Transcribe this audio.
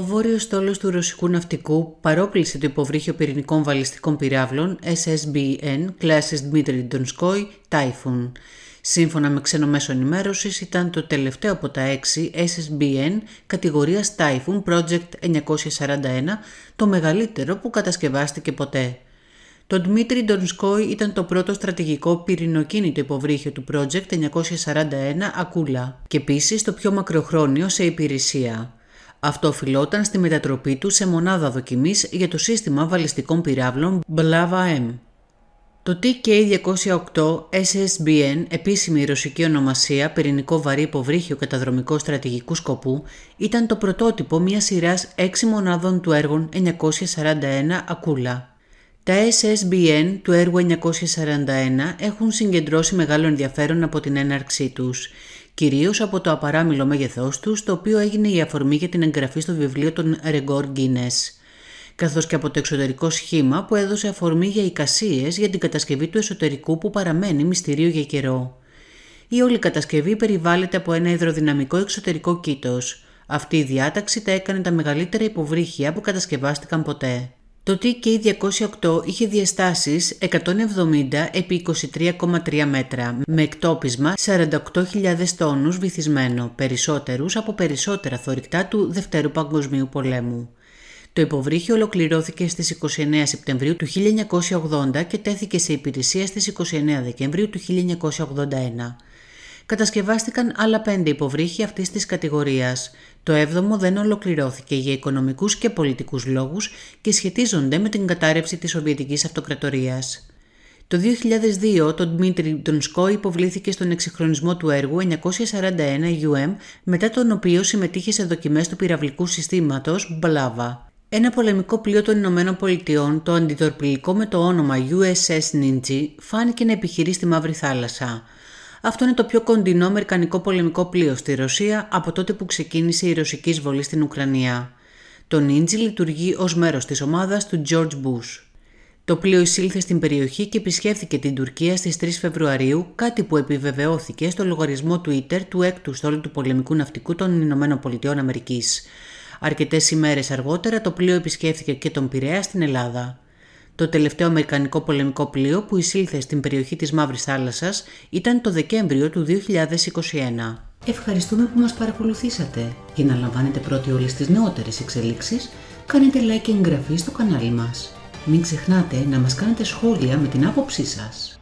Ο βόρειος στόλος του ρωσικού ναυτικού παρόπλησε το υποβρύχιο πυρηνικών βαλιστικών πυράβλων SSBN κλάση Δημήτρη Donskoy Typhoon. Σύμφωνα με ξένο μέσο ενημέρωσης, ήταν το τελευταίο από τα έξι SSBN κατηγορίας Typhoon Project 941, το μεγαλύτερο που κατασκευάστηκε ποτέ. Το Δημήτρη Donskoy ήταν το πρώτο στρατηγικό πυρηνοκίνητο υποβρύχιο του Project 941 Ακούλα και επίσης το πιο μακροχρόνιο σε υπηρεσία. Αυτό οφειλόταν στη μετατροπή του σε μονάδα δοκιμής για το σύστημα βαλιστικών πυράβλων Blava M. Το TK-208 SSBN, επίσημη ρωσική ονομασία πυρηνικό βαρύ υποβρύχιο καταδρομικό στρατηγικού σκοπού, ήταν το πρωτότυπο μιας σειράς 6 μονάδων του έργου 941 Ακούλα. Τα SSBN του έργου 941 έχουν συγκεντρώσει μεγάλο ενδιαφέρον από την έναρξή τους κυρίως από το απαράμιλο μέγεθός τους, το οποίο έγινε η αφορμή για την εγγραφή στο βιβλίο των Ρεγκόρ Γκίνες, καθώς και από το εξωτερικό σχήμα που έδωσε αφορμή για εικασίες για την κατασκευή του εσωτερικού που παραμένει μυστηρίο για καιρό. Η όλη κατασκευή περιβάλλεται από ένα υδροδυναμικό εξωτερικό κήτος. Αυτή η διάταξη τα έκανε τα μεγαλύτερα υποβρύχια που κατασκευάστηκαν ποτέ. Το TK208 είχε διαστάσεις 170 επί 23,3 μέτρα με εκτόπισμα 48.000 τόνους βυθισμένο, περισσότερους από περισσότερα θορυκτά του Δευτέρου Παγκοσμίου Πολέμου. Το υποβρύχιο ολοκληρώθηκε στις 29 Σεπτεμβρίου του 1980 και τέθηκε σε υπηρεσία στις 29 Δεκεμβρίου του 1981 κατασκευάστηκαν άλλα πέντε υποβρύχια αυτής της κατηγορίας. Το έβδομο δεν ολοκληρώθηκε για οικονομικούς και πολιτικούς λόγους και σχετίζονται με την κατάρρευση της Σοβιετικής Αυτοκρατορίας. Το 2002 τον Δμήτρη Ντονσκό υποβλήθηκε στον εξυγχρονισμό του έργου 941 UM μετά τον οποίο συμμετείχε σε δοκιμές του πυραυλικού συστήματος Μπλάβα. Ένα πολεμικό πλοίο των Ηνωμένων Πολιτειών, το αντιτορπιλικό με το όνομα USS Ninja, φάνηκε να επιχειρεί στη Μαύρη Θάλασσα. Αυτό είναι το πιο κοντινό αμερικανικό πολεμικό πλοίο στη Ρωσία από τότε που ξεκίνησε η ρωσική εισβολή στην Ουκρανία. Το Νίντζι λειτουργεί ως μέρος της ομάδας του George Bush. Το πλοίο εισήλθε στην περιοχή και επισκέφθηκε την Τουρκία στις 3 Φεβρουαρίου, κάτι που επιβεβαιώθηκε στο λογαριασμό Twitter του έκτου στόλου του πολεμικού ναυτικού των Ηνωμένων Πολιτειών Αμερικής. Αρκετές ημέρες αργότερα το πλοίο επισκέφθηκε και τον Πειραιά στην Ελλάδα. Το τελευταίο Αμερικανικό πολεμικό πλοίο που εισήλθε στην περιοχή της Μαύρης Θάλασσας ήταν το Δεκέμβριο του 2021. Ευχαριστούμε που μας παρακολουθήσατε. Για να λαμβάνετε πρώτοι όλες τις νεότερες εξελίξεις, κάνετε like και εγγραφή στο κανάλι μας. Μην ξεχνάτε να μας κάνετε σχόλια με την άποψή σας.